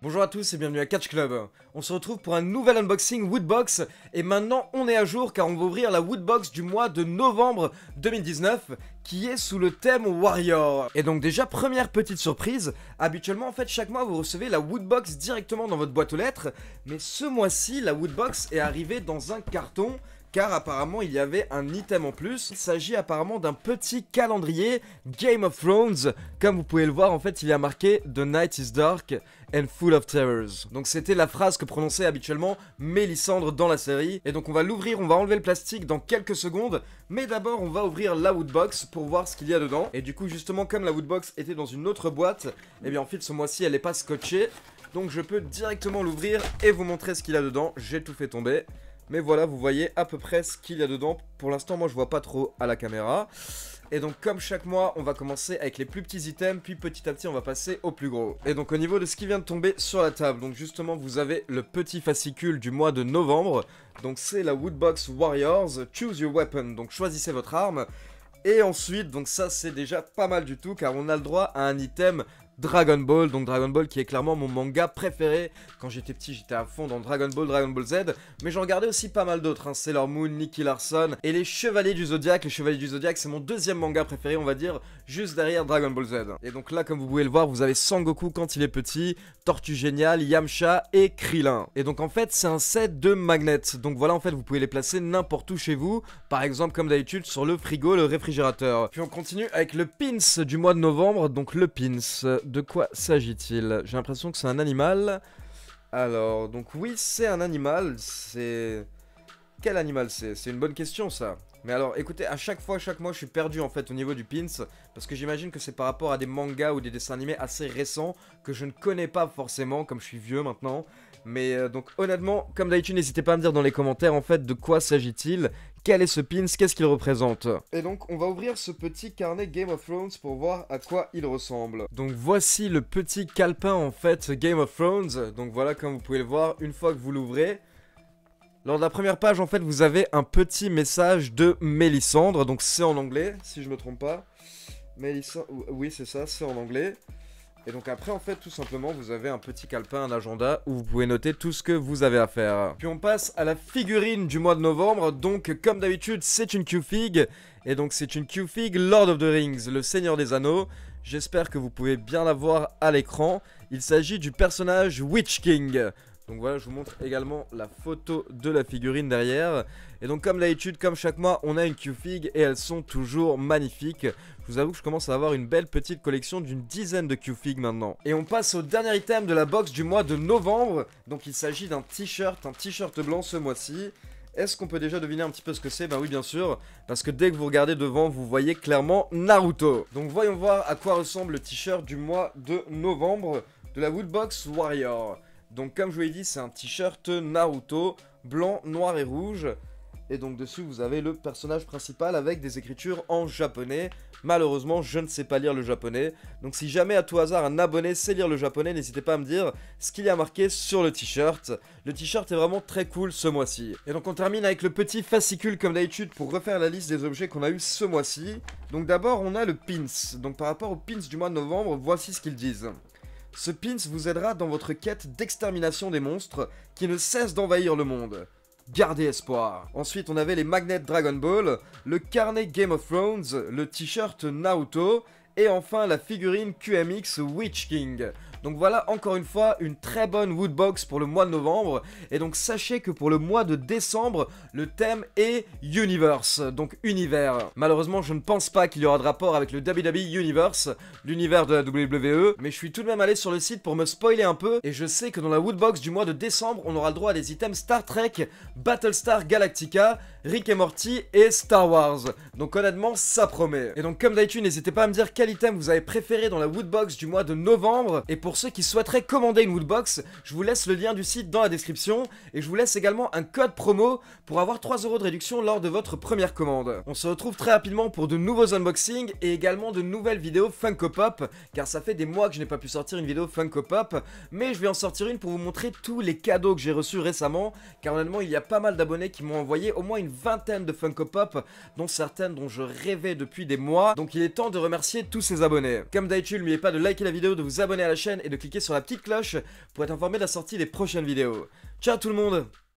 Bonjour à tous et bienvenue à Catch Club. On se retrouve pour un nouvel unboxing Woodbox et maintenant on est à jour car on va ouvrir la Woodbox du mois de novembre 2019 qui est sous le thème Warrior. Et donc déjà première petite surprise, habituellement en fait chaque mois vous recevez la Woodbox directement dans votre boîte aux lettres mais ce mois-ci la Woodbox est arrivée dans un carton car apparemment il y avait un item en plus. Il s'agit apparemment d'un petit calendrier Game of Thrones. Comme vous pouvez le voir, en fait, il y a marqué The night is dark and full of terrors. Donc c'était la phrase que prononçait habituellement Mélisandre dans la série. Et donc on va l'ouvrir, on va enlever le plastique dans quelques secondes. Mais d'abord, on va ouvrir la woodbox pour voir ce qu'il y a dedans. Et du coup, justement, comme la woodbox était dans une autre boîte, eh bien en fait, ce mois-ci, elle n'est pas scotchée. Donc je peux directement l'ouvrir et vous montrer ce qu'il y a dedans. J'ai tout fait tomber. Mais voilà, vous voyez à peu près ce qu'il y a dedans. Pour l'instant, moi, je vois pas trop à la caméra. Et donc, comme chaque mois, on va commencer avec les plus petits items, puis petit à petit, on va passer au plus gros. Et donc, au niveau de ce qui vient de tomber sur la table, donc justement, vous avez le petit fascicule du mois de novembre. Donc, c'est la Woodbox Warriors Choose Your Weapon. Donc, choisissez votre arme. Et ensuite, donc ça c'est déjà pas mal du tout car on a le droit à un item Dragon Ball. Donc Dragon Ball qui est clairement mon manga préféré. Quand j'étais petit, j'étais à fond dans Dragon Ball, Dragon Ball Z. Mais j'en regardais aussi pas mal d'autres. Hein. Sailor Moon, Nicky Larson et Les Chevaliers du Zodiac. Les Chevaliers du Zodiac, c'est mon deuxième manga préféré, on va dire, juste derrière Dragon Ball Z. Et donc là, comme vous pouvez le voir, vous avez Sangoku quand il est petit, Tortue Géniale, Yamcha et Krillin. Et donc en fait, c'est un set de magnets. Donc voilà, en fait, vous pouvez les placer n'importe où chez vous. Par exemple, comme d'habitude, sur le frigo, le réfrigérateur. Puis on continue avec le pins du mois de novembre. Donc le pins. Euh, de quoi s'agit-il J'ai l'impression que c'est un animal. Alors, donc oui, c'est un animal, c'est... Quel animal c'est C'est une bonne question ça. Mais alors écoutez, à chaque fois, chaque mois, je suis perdu en fait au niveau du pins, parce que j'imagine que c'est par rapport à des mangas ou des dessins animés assez récents que je ne connais pas forcément, comme je suis vieux maintenant. Mais euh, donc honnêtement, comme d'habitude, n'hésitez pas à me dire dans les commentaires en fait de quoi s'agit-il, quel est ce pins, qu'est-ce qu'il représente. Et donc on va ouvrir ce petit carnet Game of Thrones pour voir à quoi il ressemble. Donc voici le petit calepin en fait Game of Thrones. Donc voilà comme vous pouvez le voir, une fois que vous l'ouvrez, lors la première page, en fait, vous avez un petit message de Mélissandre. Donc, c'est en anglais, si je ne me trompe pas. Mélissandre, oui, c'est ça, c'est en anglais. Et donc après, en fait, tout simplement, vous avez un petit calepin, un agenda où vous pouvez noter tout ce que vous avez à faire. Puis on passe à la figurine du mois de novembre. Donc, comme d'habitude, c'est une Q-Fig. Et donc, c'est une Q-Fig Lord of the Rings, le Seigneur des Anneaux. J'espère que vous pouvez bien la voir à l'écran. Il s'agit du personnage Witch King. Donc voilà, je vous montre également la photo de la figurine derrière. Et donc comme d'habitude, comme chaque mois, on a une Q-Fig et elles sont toujours magnifiques. Je vous avoue que je commence à avoir une belle petite collection d'une dizaine de Q-Fig maintenant. Et on passe au dernier item de la box du mois de novembre. Donc il s'agit d'un t-shirt, un t-shirt blanc ce mois-ci. Est-ce qu'on peut déjà deviner un petit peu ce que c'est Ben oui, bien sûr, parce que dès que vous regardez devant, vous voyez clairement Naruto. Donc voyons voir à quoi ressemble le t-shirt du mois de novembre de la Woodbox Warrior. Donc comme je vous l'ai dit, c'est un t-shirt Naruto, blanc, noir et rouge. Et donc dessus, vous avez le personnage principal avec des écritures en japonais. Malheureusement, je ne sais pas lire le japonais. Donc si jamais à tout hasard un abonné sait lire le japonais, n'hésitez pas à me dire ce qu'il y a marqué sur le t-shirt. Le t-shirt est vraiment très cool ce mois-ci. Et donc on termine avec le petit fascicule comme d'habitude pour refaire la liste des objets qu'on a eu ce mois-ci. Donc d'abord, on a le pins. Donc par rapport au pins du mois de novembre, voici ce qu'ils disent. Ce pins vous aidera dans votre quête d'extermination des monstres qui ne cessent d'envahir le monde. Gardez espoir. Ensuite, on avait les magnets Dragon Ball, le carnet Game of Thrones, le t-shirt Naoto et enfin la figurine QMX Witch King. Donc voilà encore une fois une très bonne woodbox pour le mois de novembre. Et donc sachez que pour le mois de décembre, le thème est Universe, donc univers. Malheureusement, je ne pense pas qu'il y aura de rapport avec le WWE Universe, l'univers de la WWE, mais je suis tout de même allé sur le site pour me spoiler un peu, et je sais que dans la woodbox du mois de décembre, on aura le droit à des items Star Trek, Battlestar Galactica, Rick et Morty et Star Wars. Donc honnêtement, ça promet. Et donc comme d'habitude, n'hésitez pas à me dire quel item vous avez préféré dans la woodbox du mois de novembre, et pour ceux qui souhaiteraient commander une Woodbox, je vous laisse le lien du site dans la description et je vous laisse également un code promo pour avoir 3 de réduction lors de votre première commande. On se retrouve très rapidement pour de nouveaux unboxings et également de nouvelles vidéos Funko Pop car ça fait des mois que je n'ai pas pu sortir une vidéo Funko Pop mais je vais en sortir une pour vous montrer tous les cadeaux que j'ai reçus récemment car honnêtement il y a pas mal d'abonnés qui m'ont envoyé au moins une vingtaine de Funko Pop dont certaines dont je rêvais depuis des mois donc il est temps de remercier tous ces abonnés. Comme d'habitude n'oubliez pas de liker la vidéo, de vous abonner à la chaîne et de cliquer sur la petite cloche pour être informé de la sortie des prochaines vidéos. Ciao tout le monde